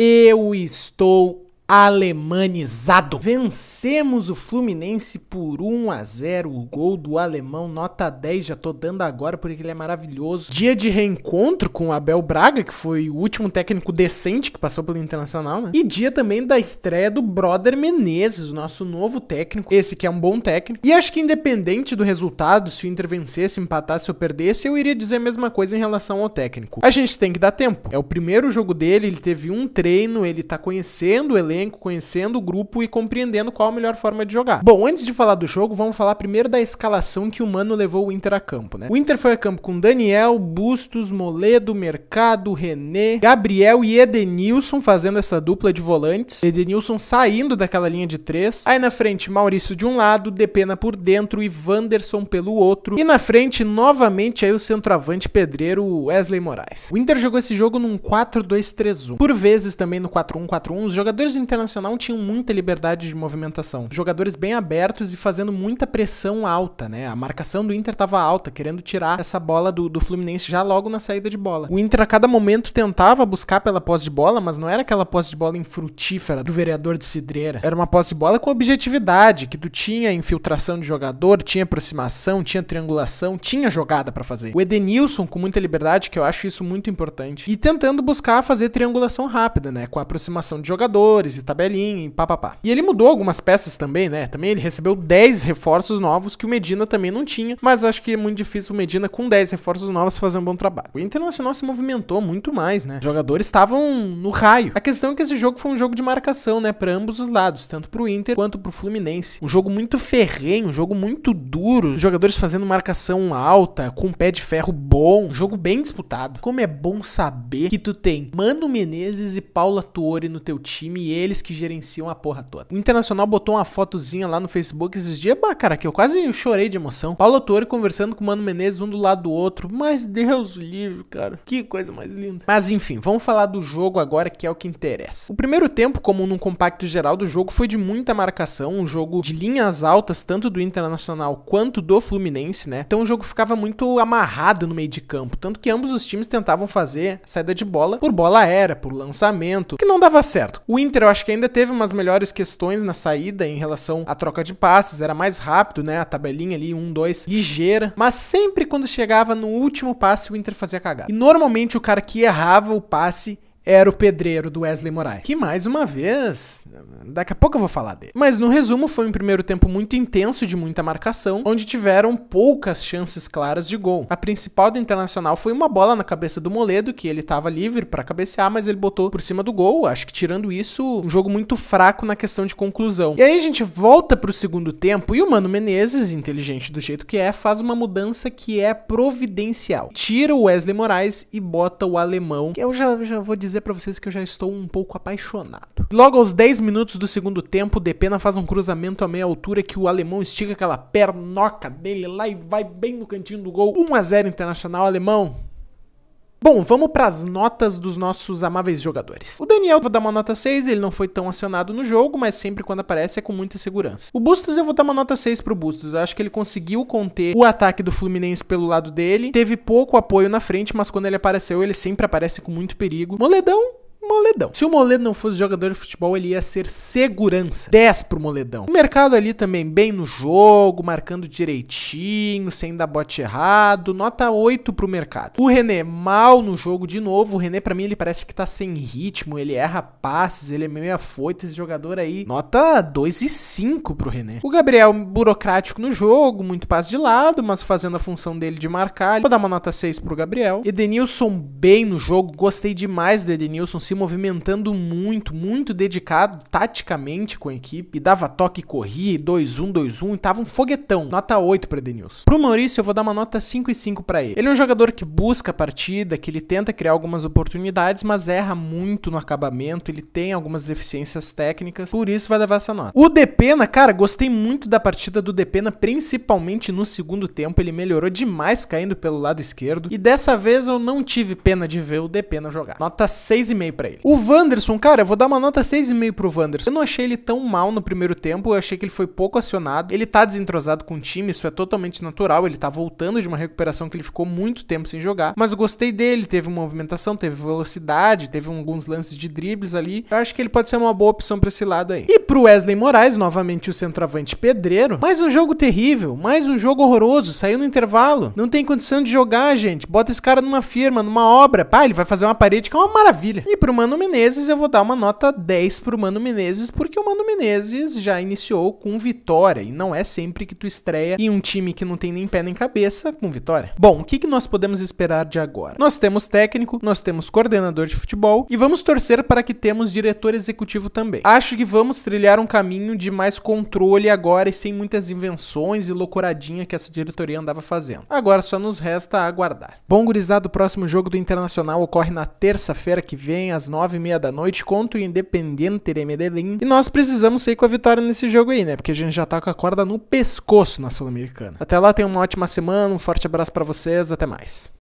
Eu estou alemanizado. Vencemos o Fluminense por 1 a 0, o gol do alemão nota 10, já tô dando agora porque ele é maravilhoso. Dia de reencontro com o Abel Braga, que foi o último técnico decente que passou pelo Internacional, né? E dia também da estreia do brother Menezes, nosso novo técnico, esse que é um bom técnico. E acho que independente do resultado, se o Inter vencesse, empatasse ou perdesse, eu iria dizer a mesma coisa em relação ao técnico. A gente tem que dar tempo. É o primeiro jogo dele, ele teve um treino, ele tá conhecendo o elenco elenco, conhecendo o grupo e compreendendo qual a melhor forma de jogar. Bom, antes de falar do jogo, vamos falar primeiro da escalação que o Mano levou o Inter a campo, né? O Inter foi a campo com Daniel, Bustos, Moledo, Mercado, René, Gabriel e Edenilson fazendo essa dupla de volantes. Edenilson saindo daquela linha de três. Aí na frente, Maurício de um lado, Depena por dentro e Wanderson pelo outro. E na frente, novamente, aí o centroavante pedreiro Wesley Moraes. O Inter jogou esse jogo num 4-2-3-1. Por vezes também no 4-1-4-1, os jogadores Internacional tinham muita liberdade de movimentação. Jogadores bem abertos e fazendo muita pressão alta, né? A marcação do Inter estava alta, querendo tirar essa bola do, do Fluminense já logo na saída de bola. O Inter a cada momento tentava buscar pela posse de bola, mas não era aquela posse de bola infrutífera do vereador de Cidreira. Era uma posse de bola com objetividade, que tu tinha infiltração de jogador, tinha aproximação, tinha triangulação, tinha jogada para fazer. O Edenilson com muita liberdade, que eu acho isso muito importante. E tentando buscar fazer triangulação rápida, né? Com a aproximação de jogadores, e tabelinha e papapá. E ele mudou algumas peças também, né? Também ele recebeu 10 reforços novos que o Medina também não tinha, mas acho que é muito difícil o Medina com 10 reforços novos fazer um bom trabalho. O Internacional se movimentou muito mais, né? Os jogadores estavam no raio. A questão é que esse jogo foi um jogo de marcação, né, para ambos os lados, tanto pro Inter quanto pro Fluminense. Um jogo muito ferrenho, um jogo muito duro, os jogadores fazendo marcação alta, com pé de ferro bom, um jogo bem disputado. Como é bom saber que tu tem Mano Menezes e Paula Tuori no teu time e ele eles que gerenciam a porra toda. O Internacional botou uma fotozinha lá no Facebook esses dias, bah, cara, que eu quase chorei de emoção. Paulo Autori conversando com o Mano Menezes um do lado do outro. Mas Deus livre, cara. Que coisa mais linda. Mas enfim, vamos falar do jogo agora que é o que interessa. O primeiro tempo, como num compacto geral do jogo, foi de muita marcação, um jogo de linhas altas, tanto do Internacional quanto do Fluminense, né? Então o jogo ficava muito amarrado no meio de campo, tanto que ambos os times tentavam fazer saída de bola por bola aérea, por lançamento, que não dava certo. O Inter eu acho que ainda teve umas melhores questões na saída em relação à troca de passes, era mais rápido, né? A tabelinha ali, um, dois, ligeira. Mas sempre quando chegava no último passe, o Inter fazia cagada. E normalmente o cara que errava o passe era o pedreiro do Wesley Moraes. Que mais uma vez Daqui a pouco eu vou falar dele. Mas no resumo, foi um primeiro tempo muito intenso de muita marcação, onde tiveram poucas chances claras de gol. A principal do Internacional foi uma bola na cabeça do Moledo, que ele estava livre para cabecear, mas ele botou por cima do gol. Acho que tirando isso, um jogo muito fraco na questão de conclusão. E aí a gente volta pro segundo tempo e o Mano Menezes, inteligente do jeito que é, faz uma mudança que é providencial. Tira o Wesley Moraes e bota o alemão, que eu já, já vou dizer para vocês que eu já estou um pouco apaixonado. Logo aos 10 minutos minutos do segundo tempo, Depena faz um cruzamento a meia altura que o alemão estica aquela pernoca dele lá e vai bem no cantinho do gol. 1 a 0 Internacional alemão. Bom, vamos para as notas dos nossos amáveis jogadores. O Daniel vou dar uma nota 6, ele não foi tão acionado no jogo, mas sempre quando aparece é com muita segurança. O Bustos eu vou dar uma nota 6 pro Bustos. Eu acho que ele conseguiu conter o ataque do Fluminense pelo lado dele. Teve pouco apoio na frente, mas quando ele apareceu, ele sempre aparece com muito perigo. Moledão, Moledão. Se o Moledo não fosse jogador de futebol, ele ia ser segurança. 10 pro Moledão. O mercado ali também bem no jogo, marcando direitinho, sem dar bote errado. Nota 8 pro mercado. O René mal no jogo de novo. O René, para mim, ele parece que tá sem ritmo, ele erra passes, ele é meio afoito esse jogador aí. Nota 2 e 5 pro René. O Gabriel burocrático no jogo, muito passe de lado, mas fazendo a função dele de marcar. Vou dar uma nota 6 pro Gabriel. Edenilson bem no jogo, gostei demais do Edenilson se movimentando muito, muito dedicado taticamente com a equipe, dava toque e corria, 2-1, 2-1, e tava um foguetão. Nota 8 para Edenilson. Pro Maurício, eu vou dar uma nota 5 e 5 para ele. Ele é um jogador que busca a partida, que ele tenta criar algumas oportunidades, mas erra muito no acabamento, ele tem algumas deficiências técnicas, por isso vai levar essa nota. O Depena, cara, gostei muito da partida do Depena, principalmente no segundo tempo, ele melhorou demais caindo pelo lado esquerdo, e dessa vez eu não tive pena de ver o Depena jogar. Nota 6,5 ele. O Wanderson, cara, eu vou dar uma nota 6,5 pro Wanderson. Eu não achei ele tão mal no primeiro tempo, eu achei que ele foi pouco acionado. Ele tá desentrosado com o time, isso é totalmente natural, ele tá voltando de uma recuperação que ele ficou muito tempo sem jogar, mas gostei dele, teve uma movimentação, teve velocidade, teve alguns lances de dribles ali. Eu acho que ele pode ser uma boa opção para esse lado aí. E pro Wesley Moraes, novamente o centroavante pedreiro, mais um jogo terrível, mais um jogo horroroso, saiu no intervalo. Não tem condição de jogar, gente. Bota esse cara numa firma, numa obra. Pá, ele vai fazer uma parede que é uma maravilha. E pro pro Mano Menezes, eu vou dar uma nota 10 pro Mano Menezes, porque o Mano Menezes já iniciou com vitória, e não é sempre que tu estreia em um time que não tem nem pé nem cabeça com vitória. Bom, o que, que nós podemos esperar de agora? Nós temos técnico, nós temos coordenador de futebol, e vamos torcer para que temos diretor executivo também. Acho que vamos trilhar um caminho de mais controle agora e sem muitas invenções e loucuradinha que essa diretoria andava fazendo. Agora só nos resta aguardar. Bom, gurizada, o próximo jogo do Internacional ocorre na terça-feira que vem, às 9h30 da noite contra o Independiente de Medellín. E nós precisamos sair com a vitória nesse jogo aí, né? Porque a gente já tá com a corda no pescoço na Sul-Americana. Até lá, tenha uma ótima semana, um forte abraço para vocês, até mais.